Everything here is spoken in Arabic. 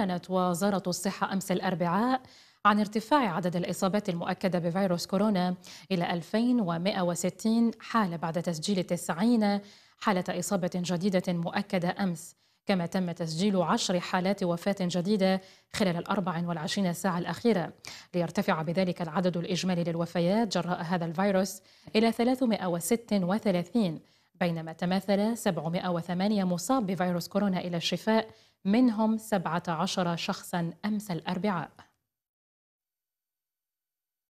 أعلنت وزارة الصحة أمس الأربعاء عن ارتفاع عدد الإصابات المؤكدة بفيروس كورونا إلى 2160 حالة بعد تسجيل 90 حالة إصابة جديدة مؤكدة أمس كما تم تسجيل عشر حالات وفاة جديدة خلال الأربع والعشرين ساعة الأخيرة ليرتفع بذلك العدد الإجمالي للوفيات جراء هذا الفيروس إلى 336 بينما تماثل 708 مصاب بفيروس كورونا إلى الشفاء منهم 17 شخصا أمس الأربعاء